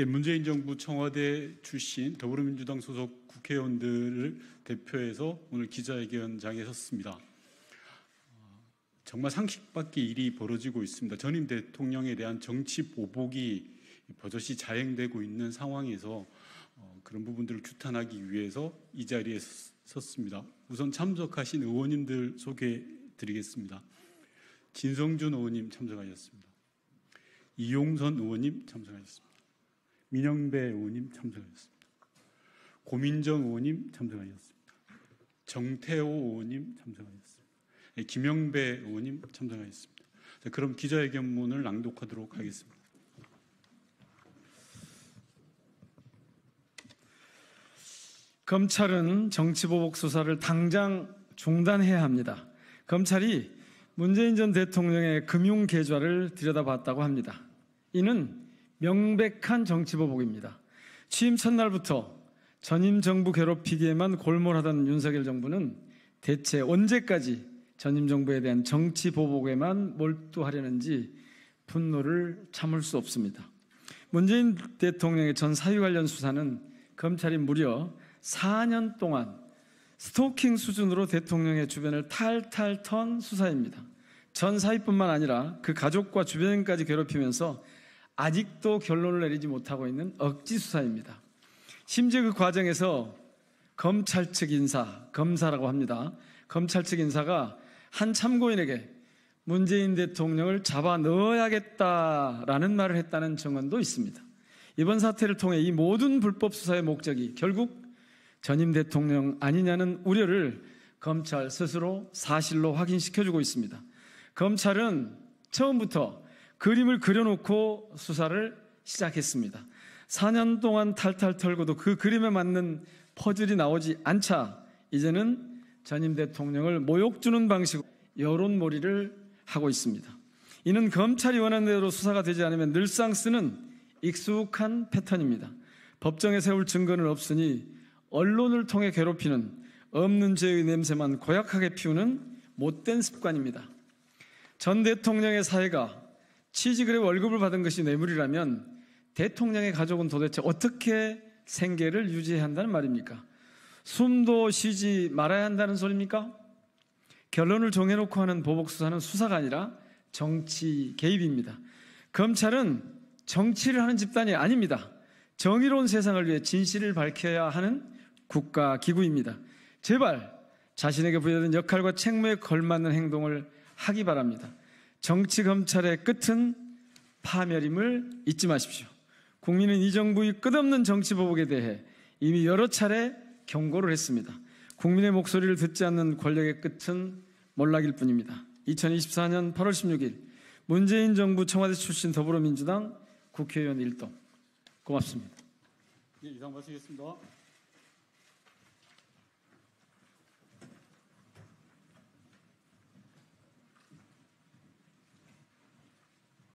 예, 문재인 정부 청와대 출신 더불어민주당 소속 국회의원들을 대표해서 오늘 기자회견장에 섰습니다. 어, 정말 상식밖의 일이 벌어지고 있습니다. 전임 대통령에 대한 정치 보복이 버젓이 자행되고 있는 상황에서 어, 그런 부분들을 규탄하기 위해서 이 자리에 섰습니다. 우선 참석하신 의원님들 소개해 드리겠습니다. 진성준 의원님 참석하셨습니다. 이용선 의원님 참석하셨습니다. 민영배 의원님 참석하셨습니다. 고민정 의원님 참석하셨습니다. 정태호 의원님 참석하셨습니다. 예, 김영배 의원님 참석하셨습니다. 자, 그럼 기자회견문을 낭독하도록 하겠습니다. 검찰은 정치보복 수사를 당장 중단해야 합니다. 검찰이 문재인 전 대통령의 금융 계좌를 들여다봤다고 합니다. 이는 명백한 정치보복입니다. 취임 첫날부터 전임 정부 괴롭히기에만 골몰하던 윤석열 정부는 대체 언제까지 전임 정부에 대한 정치 보복에만 몰두하려는지 분노를 참을 수 없습니다. 문재인 대통령의 전 사유 관련 수사는 검찰이 무려 4년 동안 스토킹 수준으로 대통령의 주변을 탈탈 턴 수사입니다. 전 사위뿐만 아니라 그 가족과 주변인까지 괴롭히면서 아직도 결론을 내리지 못하고 있는 억지 수사입니다. 심지어 그 과정에서 검찰 측 인사, 검사라고 합니다. 검찰 측 인사가 한 참고인에게 문재인 대통령을 잡아 넣어야겠다라는 말을 했다는 증언도 있습니다. 이번 사태를 통해 이 모든 불법 수사의 목적이 결국 전임 대통령 아니냐는 우려를 검찰 스스로 사실로 확인시켜주고 있습니다. 검찰은 처음부터 그림을 그려놓고 수사를 시작했습니다. 4년 동안 탈탈 털고도 그 그림에 맞는 퍼즐이 나오지 않자 이제는 전임 대통령을 모욕 주는 방식으로 여론몰이를 하고 있습니다. 이는 검찰이 원하는 대로 수사가 되지 않으면 늘상 쓰는 익숙한 패턴입니다. 법정에 세울 증거는 없으니 언론을 통해 괴롭히는 없는 죄의 냄새만 고약하게 피우는 못된 습관입니다. 전 대통령의 사회가 치즈그랩 월급을 받은 것이 뇌물이라면 대통령의 가족은 도대체 어떻게 생계를 유지해야 한다는 말입니까? 숨도 쉬지 말아야 한다는 소리입니까? 결론을 정해놓고 하는 보복수사는 수사가 아니라 정치 개입입니다. 검찰은 정치를 하는 집단이 아닙니다. 정의로운 세상을 위해 진실을 밝혀야 하는 국가 기구입니다. 제발 자신에게 부여된 역할과 책무에 걸맞는 행동을 하기 바랍니다. 정치 검찰의 끝은 파멸임을 잊지 마십시오. 국민은 이 정부의 끝없는 정치 보복에 대해 이미 여러 차례 경고를 했습니다. 국민의 목소리를 듣지 않는 권력의 끝은 몰락일 뿐입니다. 2024년 8월 16일 문재인 정부 청와대 출신 더불어민주당 국회의원 1동 고맙습니다. 네, 이상 마치겠습니다.